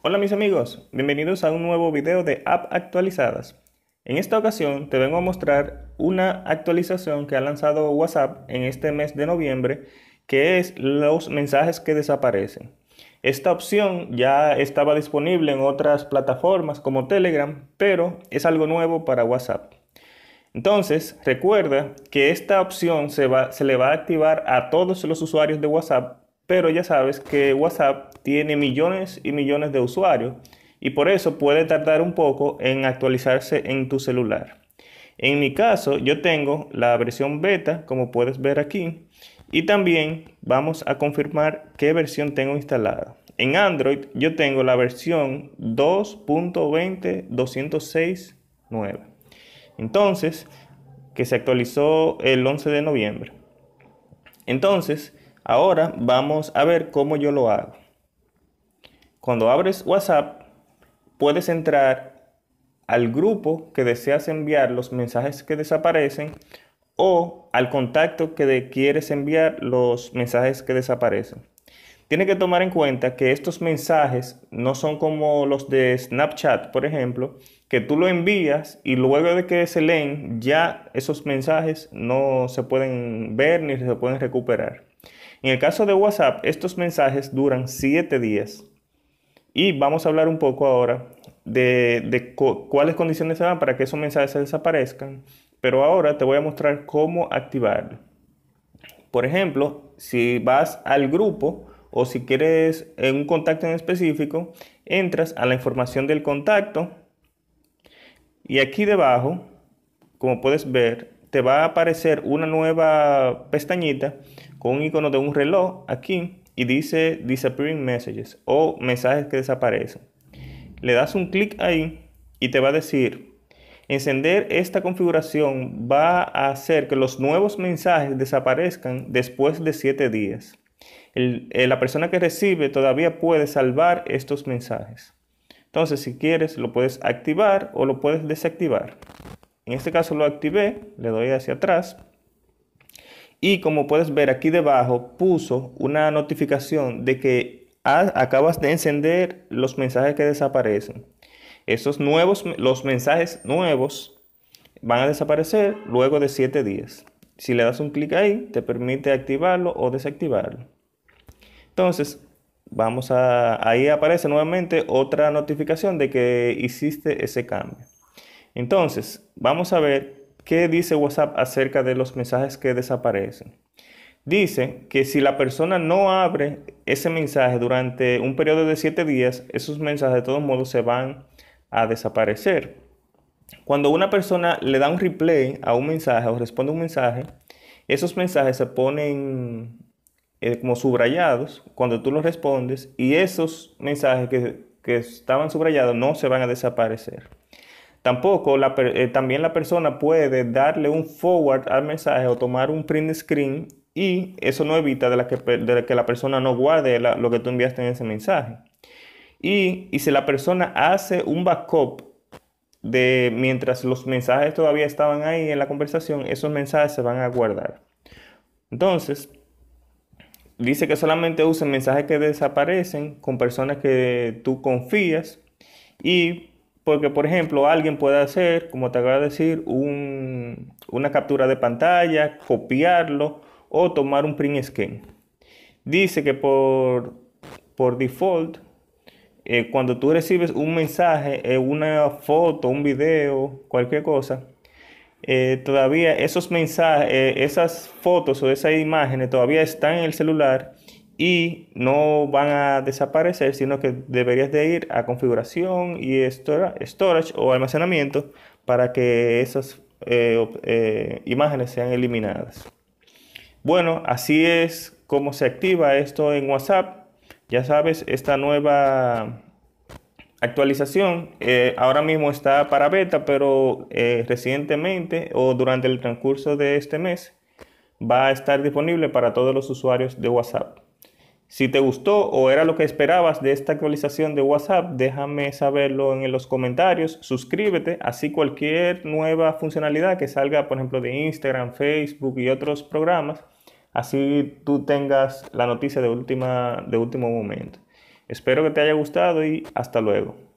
Hola mis amigos, bienvenidos a un nuevo video de App Actualizadas. En esta ocasión te vengo a mostrar una actualización que ha lanzado WhatsApp en este mes de noviembre, que es los mensajes que desaparecen. Esta opción ya estaba disponible en otras plataformas como Telegram, pero es algo nuevo para WhatsApp. Entonces, recuerda que esta opción se, va, se le va a activar a todos los usuarios de WhatsApp pero ya sabes que WhatsApp tiene millones y millones de usuarios y por eso puede tardar un poco en actualizarse en tu celular. En mi caso, yo tengo la versión beta, como puedes ver aquí, y también vamos a confirmar qué versión tengo instalada. En Android yo tengo la versión 2.20.206.9. Entonces, que se actualizó el 11 de noviembre. Entonces, Ahora vamos a ver cómo yo lo hago. Cuando abres WhatsApp, puedes entrar al grupo que deseas enviar los mensajes que desaparecen o al contacto que quieres enviar los mensajes que desaparecen. Tiene que tomar en cuenta que estos mensajes no son como los de Snapchat, por ejemplo, que tú lo envías y luego de que se leen ya esos mensajes no se pueden ver ni se pueden recuperar. En el caso de WhatsApp, estos mensajes duran 7 días. Y vamos a hablar un poco ahora de, cuáles condiciones se dan para que esos mensajes se desaparezcan. Pero ahora te voy a mostrar cómo activarlo. Por ejemplo, si vas al grupo o si quieres eh, un contacto en específico, entras a la información del contacto y aquí debajo, como puedes ver, te va a aparecer una nueva pestañita con un icono de un reloj aquí y dice Disappearing Messages o mensajes que desaparecen. Le das un clic ahí y te va a decir, encender esta configuración va a hacer que los nuevos mensajes desaparezcan después de 7 días. Eh, la persona que recibe todavía puede salvar estos mensajes. Entonces, si quieres, lo puedes activar o lo puedes desactivar. En este caso lo activé, le doy hacia atrás. Y como puedes ver aquí debajo puso una notificación de que acabas de encender los mensajes que desaparecen. Esos nuevos, los mensajes nuevos van a desaparecer luego de 7 días. Si le das un clic ahí, te permite activarlo o desactivarlo. Entonces, vamos a, ahí aparece nuevamente otra notificación de que hiciste ese cambio. Entonces, vamos a ver qué dice WhatsApp acerca de los mensajes que desaparecen. Dice que si la persona no abre ese mensaje durante un periodo de 7 días, esos mensajes de todos modos se van a desaparecer. Cuando una persona le da un replay a un mensaje o responde a un mensaje, esos mensajes se ponen eh, como subrayados cuando tú los respondes y esos mensajes que estaban subrayados no se van a desaparecer. Tampoco, eh, también la persona puede darle un forward al mensaje o tomar un print screen y eso no evita de, que, la persona no guarde lo que tú enviaste en ese mensaje. Y, si la persona hace un backup de mientras los mensajes todavía estaban ahí en la conversación, esos mensajes se van a guardar. Entonces, dice que solamente usen mensajes que desaparecen con personas que tú confías y porque, por ejemplo, alguien puede hacer, como te acabo de decir, una captura de pantalla, copiarlo o tomar un print scan. Dice que por, por default, eh, cuando tú recibes un mensaje, eh, una foto, un video, cualquier cosa, eh, todavía esos mensajes, esas fotos o esas imágenes todavía están en el celular y no van a desaparecer, sino que deberías de ir a configuración y storage o almacenamiento para que esas eh, eh, imágenes sean eliminadas. Bueno, así es como se activa esto en WhatsApp. Ya sabes, esta nueva actualización eh, ahora mismo está para beta, pero recientemente o durante el transcurso de este mes va a estar disponible para todos los usuarios de WhatsApp. Si te gustó o era lo que esperabas de esta actualización de WhatsApp, déjame saberlo en los comentarios, suscríbete, así cualquier nueva funcionalidad que salga, por ejemplo, de Instagram, Facebook y otros programas, así tú tengas la noticia de, última, de último momento. Espero que te haya gustado y hasta luego.